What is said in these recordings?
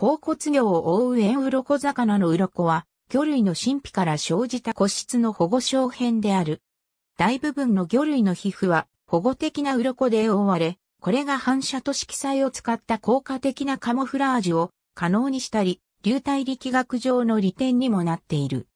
甲骨魚を覆う円鱗魚の鱗は、魚類の神秘から生じた個室の保護小編である。大部分の魚類の皮膚は保護的な鱗で覆われ、これが反射と色彩を使った効果的なカモフラージュを可能にしたり、流体力学上の利点にもなっている。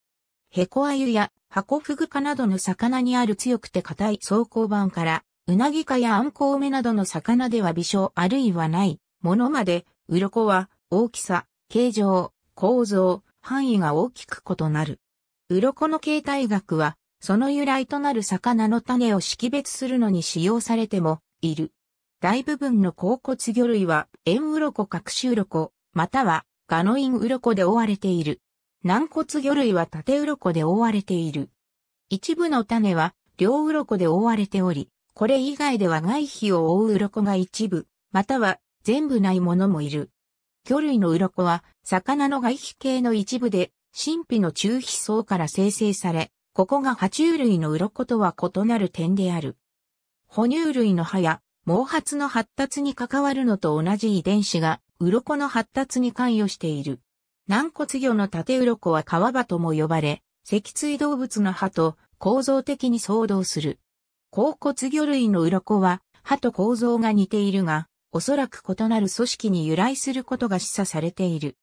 ヘコアユやハコフグ科などの魚にある強くて硬い装甲板から、ウナギ科やアンコウメなどの魚では微小あるいはないものまで、鱗は大きさ、形状、構造、範囲が大きく異なる。鱗の形態学は、その由来となる魚の種を識別するのに使用されてもいる。大部分の甲骨魚類は、円鱗隠し鱗、または、ガノイン鱗で覆われている。軟骨魚類は縦鱗で覆われている。一部の種は、両鱗で覆われており、これ以外では外皮を覆う鱗が一部、または全部ないものもいる。魚類の鱗は、魚の外皮系の一部で、神秘の中皮層から生成され、ここが爬虫類の鱗とは異なる点である。哺乳類の歯や毛髪の発達に関わるのと同じ遺伝子が鱗の発達に関与している。軟骨魚の縦鱗は川場とも呼ばれ、脊椎動物の歯と構造的に相動する。甲骨魚類の鱗は歯と構造が似ているが、おそらく異なる組織に由来することが示唆されている。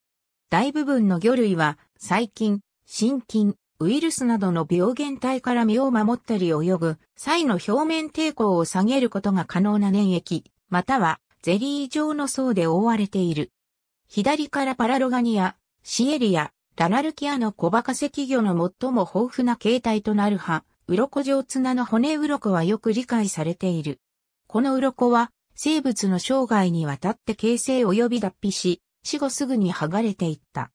大部分の魚類は、細菌、真菌、ウイルスなどの病原体から身を守ったり泳ぐ際の表面抵抗を下げることが可能な粘液、またはゼリー状の層で覆われている。左からパラロガニア、シエリア、ラナルキアの小バカ石魚の最も豊富な形態となる歯、鱗状綱の骨鱗はよく理解されている。この鱗は生物の生涯にわたって形成及び脱皮し、死後すぐに剥がれていった。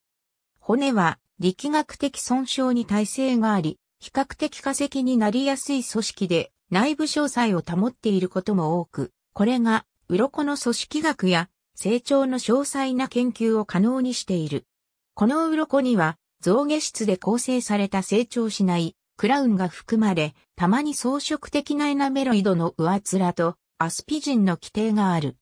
骨は力学的損傷に耐性があり、比較的化石になりやすい組織で内部詳細を保っていることも多く、これが鱗の組織学や成長の詳細な研究を可能にしている。この鱗には造下質で構成された成長しないクラウンが含まれ、たまに装飾的なエナメロイドの上面とアスピジンの規定がある。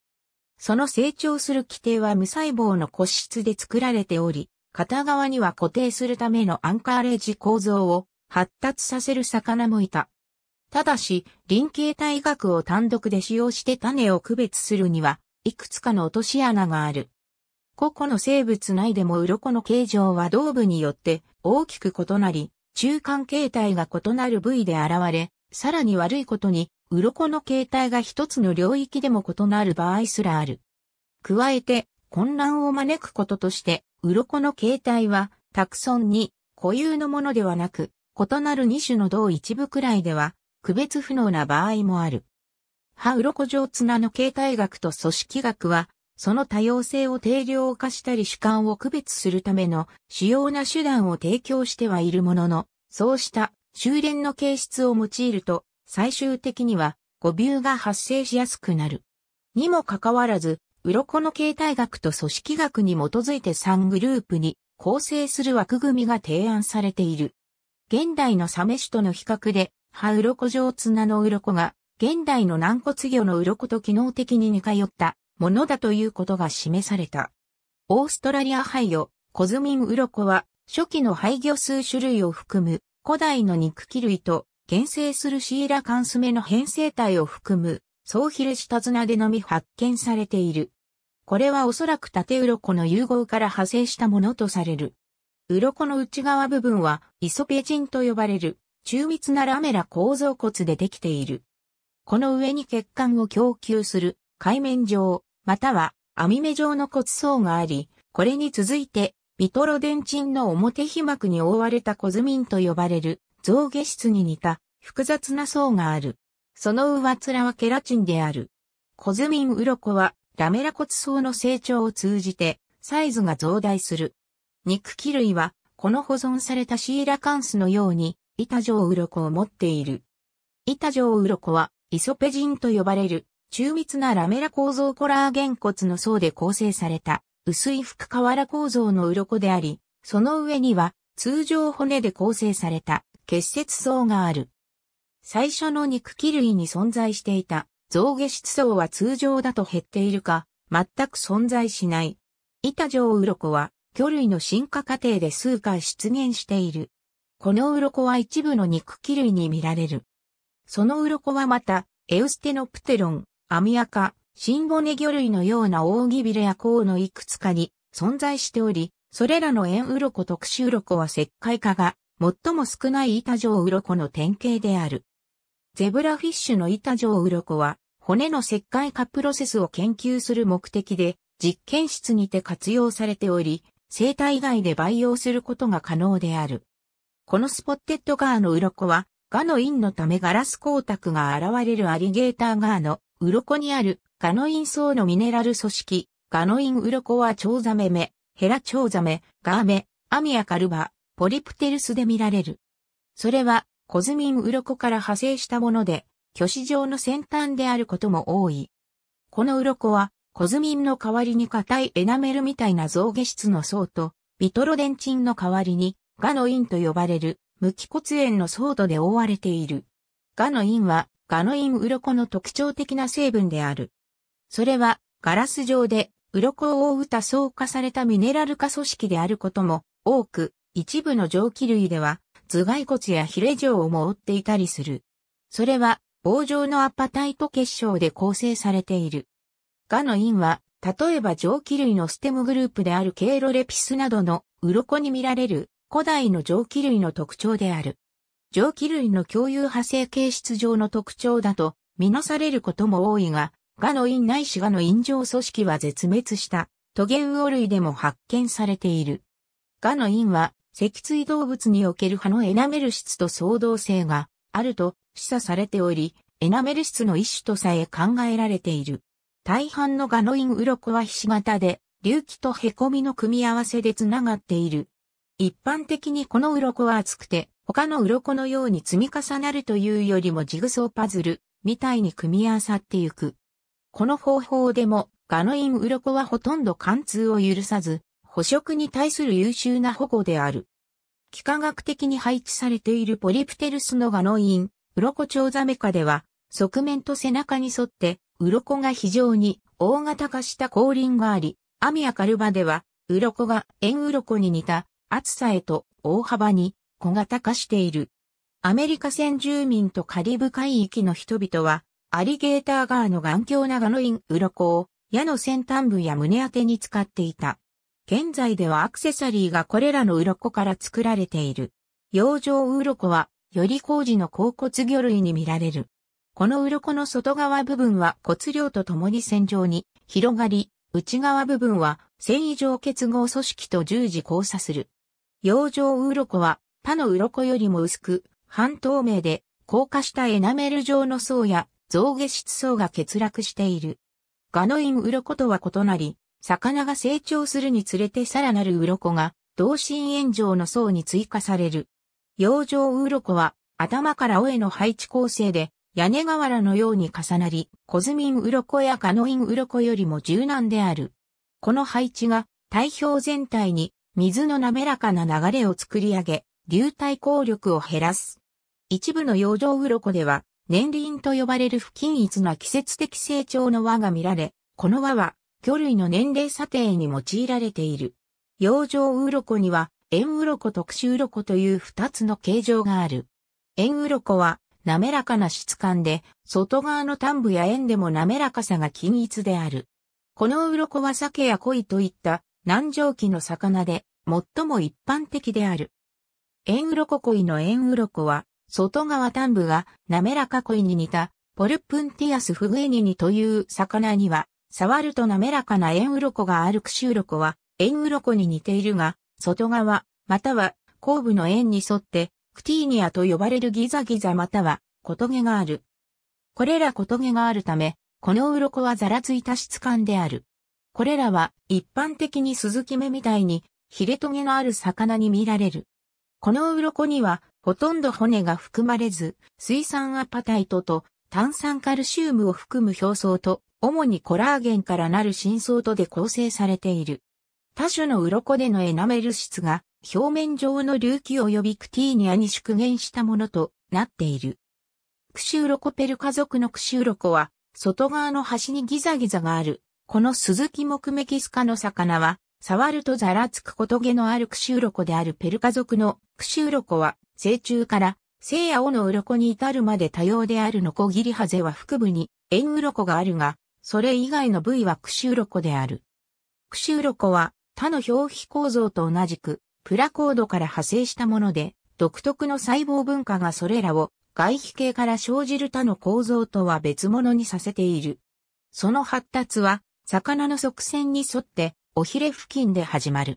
その成長する規定は無細胞の骨質で作られており、片側には固定するためのアンカーレージ構造を発達させる魚もいた。ただし、臨形体学を単独で使用して種を区別するには、いくつかの落とし穴がある。個々の生物内でも鱗の形状は動部によって大きく異なり、中間形態が異なる部位で現れ、さらに悪いことに、鱗の形態が一つの領域でも異なる場合すらある。加えて、混乱を招くこととして、鱗の形態は、タクソンに固有のものではなく、異なる2種の同一部くらいでは、区別不能な場合もある。歯鱗状綱の形態学と組織学は、その多様性を定量化したり主観を区別するための主要な手段を提供してはいるものの、そうした修練の形質を用いると、最終的には誤謬が発生しやすくなる。にもかかわらず、鱗の形態学と組織学に基づいて3グループに構成する枠組みが提案されている。現代のサメ種との比較で、歯鱗状綱の鱗が、現代の軟骨魚の鱗と機能的に似通ったものだということが示された。オーストラリア廃魚、コズミン鱗は、初期の廃魚数種類を含む古代の肉気類と原生するシーラカンスメの変成体を含む、総ヒレした綱でのみ発見されている。これはおそらく縦鱗の融合から派生したものとされる。鱗の内側部分はイソペジンと呼ばれる中密なラメラ構造骨でできている。この上に血管を供給する海面状または網目状の骨層があり、これに続いてリトロデンチンの表皮膜に覆われたコズミンと呼ばれる象牙質に似た複雑な層がある。その上面はケラチンである。コズミン鱗はラメラ骨層の成長を通じてサイズが増大する。肉気類はこの保存されたシーラカンスのように板状鱗を持っている。板状鱗はイソペジンと呼ばれる中密なラメラ構造コラーゲン骨の層で構成された薄い服瓦構造の鱗であり、その上には通常骨で構成された結節層がある。最初の肉器類に存在していた象下質層は通常だと減っているか、全く存在しない。板状鱗は、魚類の進化過程で数回出現している。この鱗は一部の肉器類に見られる。その鱗はまた、エウステノプテロン、アミアカ、シンボネ魚類のような扇びれや甲のいくつかに存在しており、それらの円鱗特殊鱗は石灰化が最も少ない板状鱗の典型である。ゼブラフィッシュの板状鱗は骨の石灰化プロセスを研究する目的で実験室にて活用されており、生体外で培養することが可能である。このスポッテッドガーの鱗は、ガの陰のためガラス光沢が現れるアリゲーターガーの鱗にあるガノイン層のミネラル組織、ガノインウロコはチョウザメメ、ヘラチョウザメ、ガーメ、アミアカルバ、ポリプテルスで見られる。それは、コズミンウロコから派生したもので、巨子状の先端であることも多い。このウロコは、コズミンの代わりに硬いエナメルみたいな造下質の層と、ビトロデンチンの代わりに、ガノインと呼ばれる、無機骨炎の層土で覆われている。ガノインは、ガノインウロコの特徴的な成分である。それはガラス状で鱗を覆う多層化されたミネラル化組織であることも多く、一部の蒸気類では頭蓋骨やヒレ状をも覆っていたりする。それは棒状のアパタイト結晶で構成されている。ガの因は、例えば蒸気類のステムグループであるケイロレピスなどの鱗に見られる古代の蒸気類の特徴である。蒸気類の共有派生形質上の特徴だと見なされることも多いが、ガインないしガノイン上組織は絶滅したトゲウオ類でも発見されている。ガノインは脊椎動物における歯のエナメル質と相動性があると示唆されており、エナメル質の一種とさえ考えられている。大半のガノインウロコはひし形で、隆起と凹みの組み合わせでつながっている。一般的にこのウロコは厚くて、他のウロコのように積み重なるというよりもジグソーパズルみたいに組み合わさってゆく。この方法でも、ガノイン鱗はほとんど貫通を許さず、捕食に対する優秀な保護である。幾何学的に配置されているポリプテルスのガノイン、鱗チョウザメ科では、側面と背中に沿って、鱗が非常に大型化した後輪があり、アミアカルバでは、鱗が円鱗に似た厚さへと大幅に小型化している。アメリカ先住民とカリブ海域の人々は、アリゲーターガーの眼鏡長ウロ鱗を矢の先端部や胸当てに使っていた。現在ではアクセサリーがこれらの鱗から作られている。養生鱗は、より工事の甲骨魚類に見られる。この鱗の外側部分は骨量とともに線状に広がり、内側部分は繊維状結合組織と十字交差する。養生鱗は他の鱗よりも薄く、半透明で、硬化したエナメル状の層や象下質層が欠落している。ガノイン鱗とは異なり、魚が成長するにつれてさらなる鱗が、同心円状の層に追加される。洋ロ鱗は、頭から尾への配置構成で、屋根瓦のように重なり、コズミン鱗やガノイン鱗よりも柔軟である。この配置が、体表全体に、水の滑らかな流れを作り上げ、流体効力を減らす。一部の洋ロ鱗では、年輪と呼ばれる不均一な季節的成長の輪が見られ、この輪は魚類の年齢査定に用いられている。洋上コには、円コ特殊コという二つの形状がある。円コは滑らかな質感で、外側の端部や円でも滑らかさが均一である。このコは鮭や鯉といった南上期の魚で、最も一般的である。円コ鯉の円コは、外側端部が滑らか恋に似たポルプンティアスフグエニニという魚には、触ると滑らかな円鱗があるくし、ウロコは、円鱗に似ているが、外側、または後部の円に沿って、クティーニアと呼ばれるギザギザまたは、小ゲがある。これら小ゲがあるため、この鱗はざらついた質感である。これらは一般的にスズキ目みたいにヒレトゲのある魚に見られる。この鱗には、ほとんど骨が含まれず、水酸アパタイトと炭酸カルシウムを含む表層と、主にコラーゲンからなる深層とで構成されている。多種の鱗でのエナメル質が、表面上の隆起及びクティーニアに縮減したものとなっている。クシウロコペル家族のクシウロコは、外側の端にギザギザがある。このスズキ目メキス科の魚は、触るとざらつくことげのあるクシュウロコであるペルカ族のクシュウロコは、成虫から、聖や尾の鱗に至るまで多様であるノコギリハゼは腹部に縁鱗があるが、それ以外の部位はクシュウロコである。クシュウロコは、他の表皮構造と同じく、プラコードから派生したもので、独特の細胞文化がそれらを外皮系から生じる他の構造とは別物にさせている。その発達は、魚の側線に沿っておひれ付近で始まる。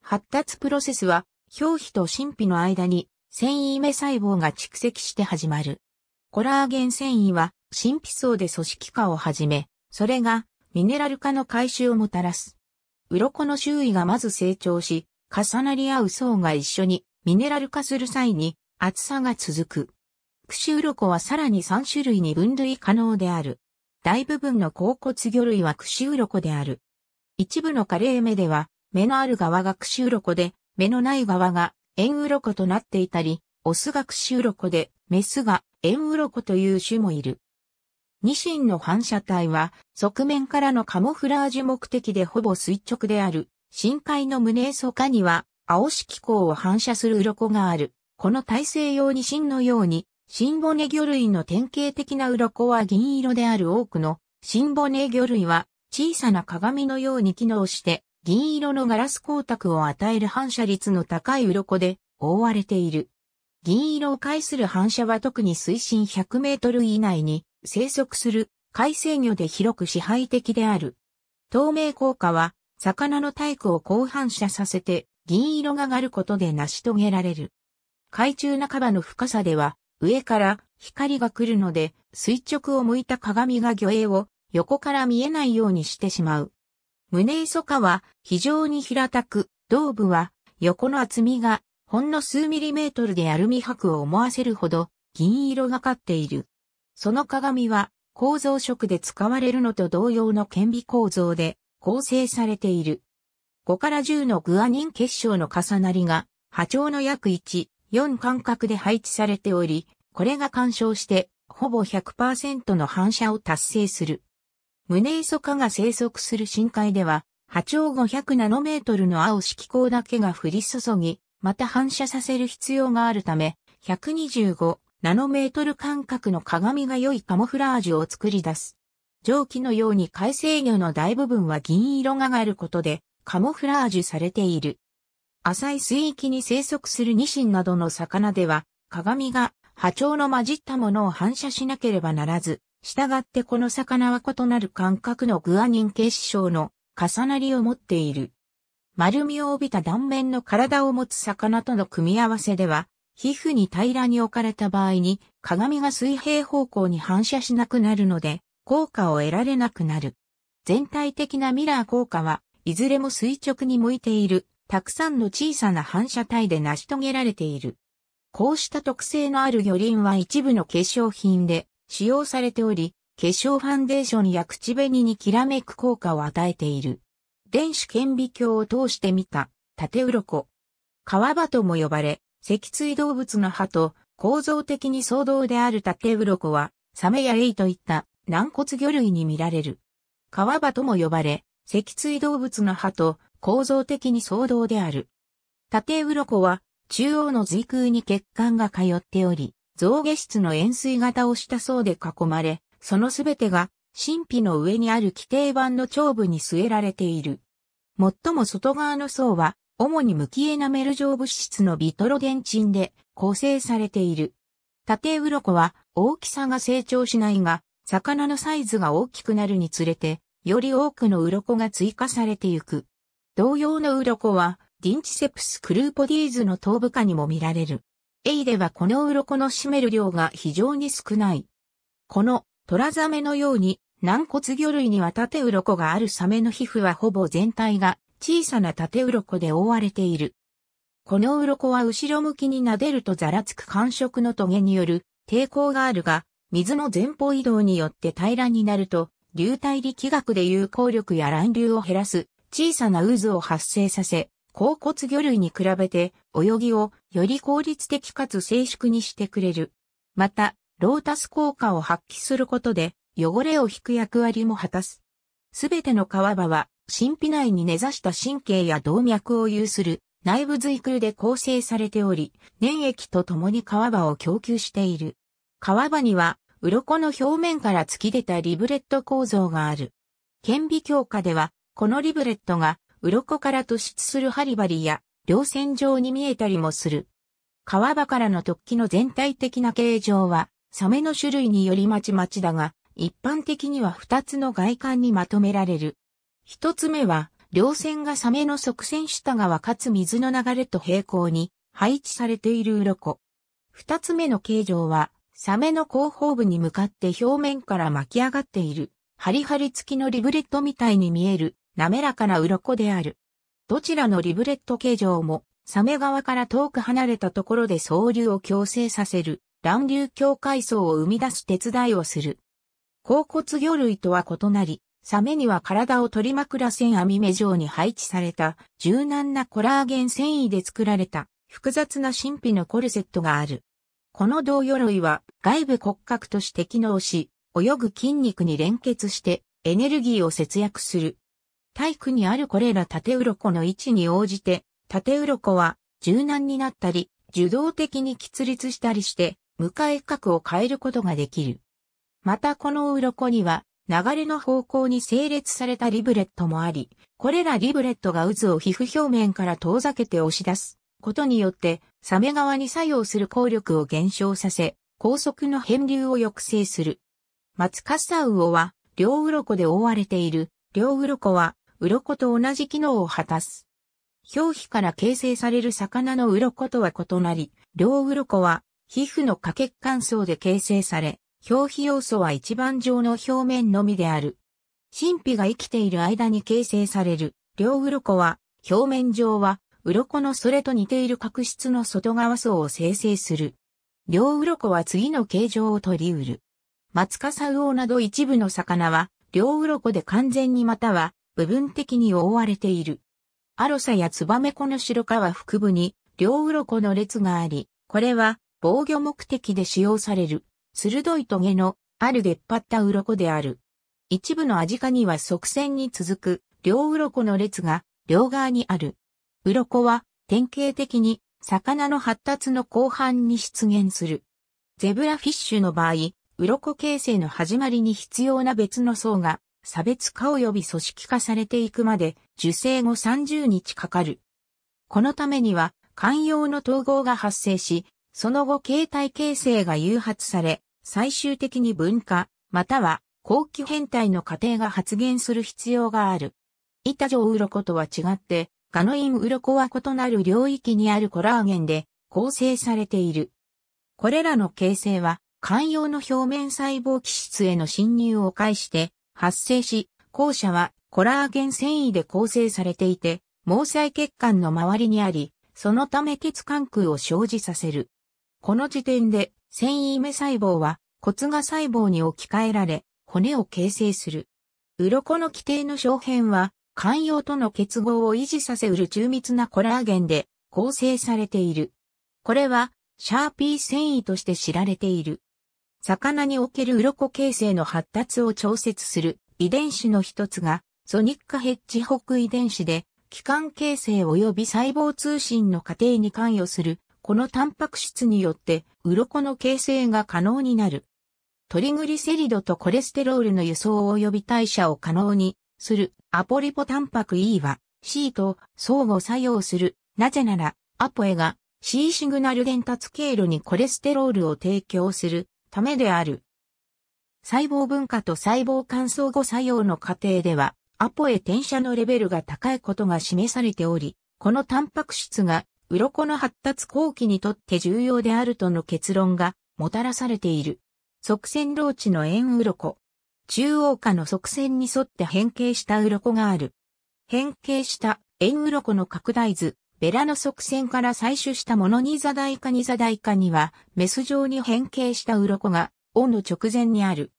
発達プロセスは、表皮と真皮の間に繊維目細胞が蓄積して始まる。コラーゲン繊維は、真皮層で組織化をはじめ、それがミネラル化の回収をもたらす。鱗の周囲がまず成長し、重なり合う層が一緒にミネラル化する際に厚さが続く。ロコはさらに3種類に分類可能である。大部分の甲骨魚類はロコである。一部のカレー目では、目のある側がクシュロコで、目のない側がンウロコとなっていたり、オスがクシュロコで、メスがンウロコという種もいる。ニシンの反射体は、側面からのカモフラージュ目的でほぼ垂直である、深海の胸へそカには、青色光を反射する鱗がある。この体制用シンのように、シンボネ魚類の典型的な鱗は銀色である多くの、シンボネ魚類は小さな鏡のように機能して、銀色のガラス光沢を与える反射率の高い鱗で覆われている。銀色を介する反射は特に水深100メートル以内に生息する海生魚で広く支配的である。透明効果は魚の体育を高反射させて銀色が上がることで成し遂げられる。海中半ばの深さでは上から光が来るので垂直を向いた鏡が魚影を横から見えないようにしてしまう。胸磯下は非常に平たく、胴部は横の厚みがほんの数ミリメートルでアルミ箔を思わせるほど銀色がかっている。その鏡は構造色で使われるのと同様の顕微構造で構成されている。5から10のグアニン結晶の重なりが波長の約1、4間隔で配置されており、これが干渉してほぼ100%の反射を達成する。ムネイソカが生息する深海では、波長500ナノメートルの青色光だけが降り注ぎ、また反射させる必要があるため、125ナノメートル間隔の鏡が良いカモフラージュを作り出す。蒸気のように海星魚の大部分は銀色があることで、カモフラージュされている。浅い水域に生息するニシンなどの魚では、鏡が波長の混じったものを反射しなければならず、したがってこの魚は異なる感覚のグアニン結晶の重なりを持っている。丸みを帯びた断面の体を持つ魚との組み合わせでは、皮膚に平らに置かれた場合に鏡が水平方向に反射しなくなるので、効果を得られなくなる。全体的なミラー効果はいずれも垂直に向いている、たくさんの小さな反射体で成し遂げられている。こうした特性のある魚鱗は一部の化粧品で使用されており、化粧ファンデーションや口紅にきらめく効果を与えている。電子顕微鏡を通して見た、縦鱗。川場とも呼ばれ、脊椎動物の歯と構造的に相同である縦鱗は、サメやエイといった軟骨魚類に見られる。川場とも呼ばれ、脊椎動物の歯と構造的に相同である。縦鱗は中央の髄空に血管が通っており、象牙質の円錐型をした層で囲まれ、そのすべてが神秘の上にある規定板の頂部に据えられている。最も外側の層は、主に無機エナメル状物質のビトロデンチンで構成されている。縦鱗は大きさが成長しないが、魚のサイズが大きくなるにつれて、より多くの鱗が追加されてゆく。同様の鱗は、ディンチセプスクルーポディーズの頭部下にも見られる。エイではこの鱗の占める量が非常に少ない。このトラザメのように軟骨魚類には縦鱗があるサメの皮膚はほぼ全体が小さな縦鱗で覆われている。この鱗は後ろ向きに撫でるとざらつく感触のトゲによる抵抗があるが、水の前方移動によって平らになると、流体力学で有効力や乱流を減らす小さな渦を発生させ、甲骨魚類に比べて泳ぎをより効率的かつ静粛にしてくれる。また、ロータス効果を発揮することで汚れを引く役割も果たす。すべての川場は、神秘内に根ざした神経や動脈を有する内部髄空で構成されており、粘液と共に川場を供給している。川場には、鱗の表面から突き出たリブレット構造がある。顕微鏡下では、このリブレットが、鱗から突出するハリバリや稜線状に見えたりもする。川場からの突起の全体的な形状は、サメの種類によりまちまちだが、一般的には二つの外観にまとめられる。一つ目は、稜線がサメの側線下側かつ水の流れと平行に配置されている鱗。二つ目の形状は、サメの後方部に向かって表面から巻き上がっている、ハリハリ付きのリブレットみたいに見える、滑らかな鱗である。どちらのリブレット形状も、サメ側から遠く離れたところで総流を強制させる、乱流境界層を生み出す手伝いをする。甲骨魚類とは異なり、サメには体を取り枕線網目状に配置された柔軟なコラーゲン繊維で作られた複雑な神秘のコルセットがある。この銅鎧は外部骨格として機能し、泳ぐ筋肉に連結してエネルギーを節約する体育にあるこれら縦鱗の位置に応じて、縦鱗は柔軟になったり、受動的に喫立したりして、向かい角を変えることができる。またこの鱗には、流れの方向に整列されたリブレットもあり、これらリブレットが渦を皮膚表面から遠ざけて押し出すことによって、サメ側に作用する効力を減少させ、高速の変流を抑制する。松笠魚サウオは、両鱗で覆われている。両鱗は、鱗と同じ機能を果たす。表皮から形成される魚の鱗とは異なり、両鱗は皮膚の下血管層で形成され、表皮要素は一番上の表面のみである。神秘が生きている間に形成される両鱗は、表面上は鱗のそれと似ている角質の外側層を生成する。両鱗は次の形状を取り得る。マツカサウオなど一部の魚は、両鱗で完全にまたは部分的に覆われている。アロサやツバメコの白皮腹部に両鱗の列があり、これは防御目的で使用される、鋭い棘のある出っ張った鱗である。一部のアジカには側線に続く両鱗の列が両側にある。鱗は典型的に魚の発達の後半に出現する。ゼブラフィッシュの場合、鱗形成の始まりに必要な別の層が差別化及び組織化されていくまで受精後30日かかる。このためには、寛容の統合が発生し、その後形態形成が誘発され、最終的に分化、または後期変態の過程が発現する必要がある。板状鱗とは違って、ガノイン鱗は異なる領域にあるコラーゲンで構成されている。これらの形成は、寛容の表面細胞基質への侵入を介して、発生し、後者はコラーゲン繊維で構成されていて、毛細血管の周りにあり、そのため血管空を生じさせる。この時点で繊維目細胞は骨芽細胞に置き換えられ、骨を形成する。鱗の規定の小片は、肝葉との結合を維持させうる中密なコラーゲンで構成されている。これは、シャーピー繊維として知られている。魚における鱗形成の発達を調節する遺伝子の一つが、ソニッカヘッジホック遺伝子で、器官形成及び細胞通信の過程に関与する、このタンパク質によって、鱗の形成が可能になる。トリグリセリドとコレステロールの輸送及び代謝を可能にするアポリポタンパク E は C と相互作用する。なぜなら、アポエが C シグナル伝達経路にコレステロールを提供するためである。細胞分化と細胞乾燥後作用の過程では、アポエ転写のレベルが高いことが示されており、このタンパク質が、鱗の発達後期にとって重要であるとの結論がもたらされている。側線老地の円鱗。中央下の側線に沿って変形した鱗がある。変形した円鱗の拡大図、ベラの側線から採取したモノニザダイカニザダイカには、メス状に変形した鱗が、尾の直前にある。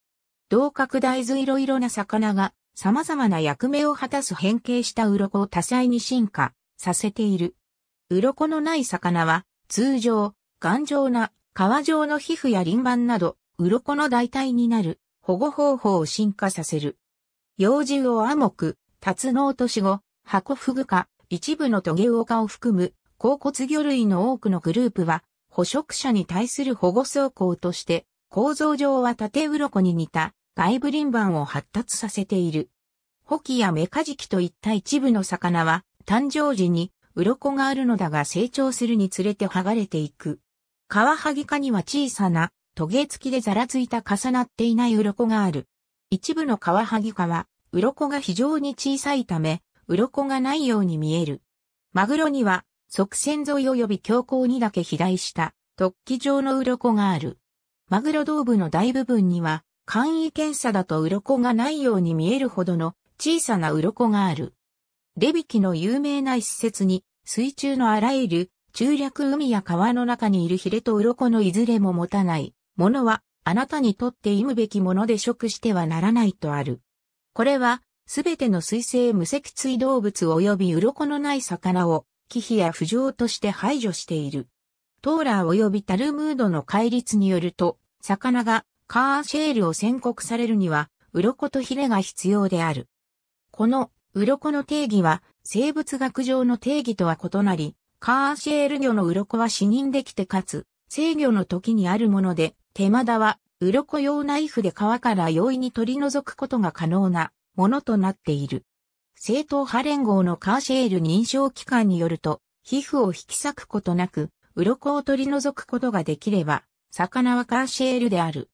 同角大図いろいろな魚が、様々な役目を果たす変形した鱗を多彩に進化させている。鱗のない魚は、通常、頑丈な皮状の皮膚や輪盤など、鱗の代替になる保護方法を進化させる。幼獣をアモク、タツノオトシゴ、ハコフグ科、一部のトゲウオカを含む、甲骨魚類の多くのグループは、捕食者に対する保護走行として、構造上は縦鱗に似た外部輪板を発達させている。ホキやメカジキといった一部の魚は、誕生時に鱗があるのだが成長するにつれて剥がれていく。カワハギ科には小さな、トゲ付きでざらついた重なっていない鱗がある。一部のカワハギ科は、鱗が非常に小さいため、鱗がないように見える。マグロには、側線沿い及び強行にだけ肥大した、突起状の鱗がある。マグロ胴部の大部分には、簡易検査だと鱗がないように見えるほどの小さな鱗がある。レビキの有名な一設に、水中のあらゆる中略海や川の中にいるヒレと鱗のいずれも持たないものは、あなたにとって忌むべきもので食してはならないとある。これは、すべての水生無脊椎動物及び鱗のない魚を、忌避や浮上として排除している。トーラー及びタルムードの戒律によると、魚がカーシェールを宣告されるには、鱗とヒレが必要である。この鱗の定義は、生物学上の定義とは異なり、カーシェール魚の鱗は死認できてかつ、制御の時にあるもので、手間だは、鱗用ナイフで皮から容易に取り除くことが可能なものとなっている。正統派連合のカーシェール認証機関によると、皮膚を引き裂くことなく、鱗を取り除くことができれば、魚はカーシェールである。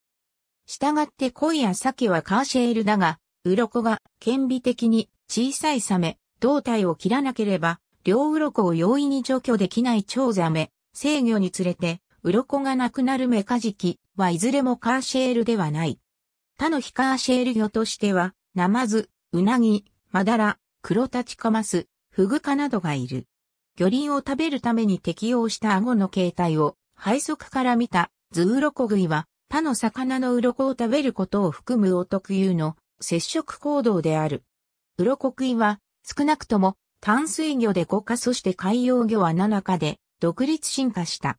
したがって鯉や鮭はカーシェールだが、鱗が顕微的に小さいサメ、胴体を切らなければ、両鱗を容易に除去できない蝶ザメ、制御につれて、鱗がなくなるメカジキはいずれもカーシェールではない。他の非カーシェール魚としては、ナマズ、ウナギ、マダラ、黒タチカマス、フグ科などがいる。魚鱗を食べるために適用した顎の形態を、背側から見た、ズウロコ食いは、他の魚の鱗を食べることを含むお特有の接触行動である。鱗食いは、少なくとも、淡水魚で5化、そして海洋魚は7化で、独立進化した。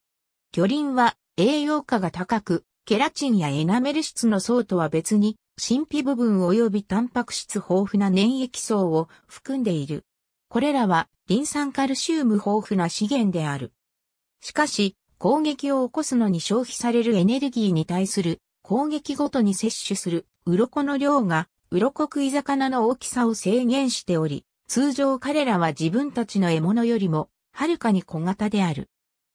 魚鱗は、栄養価が高く、ケラチンやエナメル質の層とは別に、神秘部分及びタンパク質豊富な粘液層を含んでいる。これらはリン酸カルシウム豊富な資源である。しかし、攻撃を起こすのに消費されるエネルギーに対する攻撃ごとに摂取する鱗の量が鱗食い魚の大きさを制限しており、通常彼らは自分たちの獲物よりもはるかに小型である。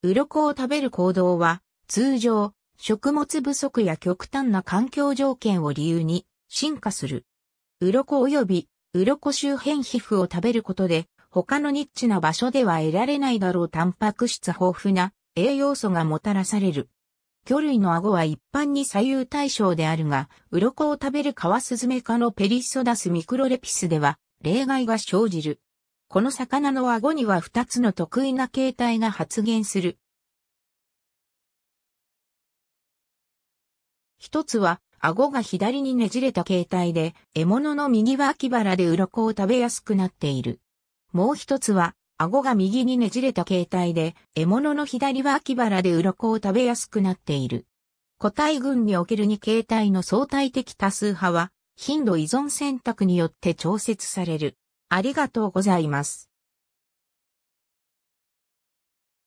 鱗を食べる行動は通常食物不足や極端な環境条件を理由に進化する。鱗及び鱗周辺皮膚を食べることで他のニッチな場所では得られないだろうタンパク質豊富な栄養素がもたらされる。魚類の顎は一般に左右対称であるが、鱗を食べるカワスズメ科のペリソダスミクロレピスでは例外が生じる。この魚の顎には二つの得意な形態が発現する。一つは、顎が左にねじれた形態で、獲物の右は脇腹で鱗を食べやすくなっている。もう一つは、顎が右にねじれた形態で、獲物の左は脇腹で鱗を食べやすくなっている。個体群における2形態の相対的多数派は、頻度依存選択によって調節される。ありがとうございます。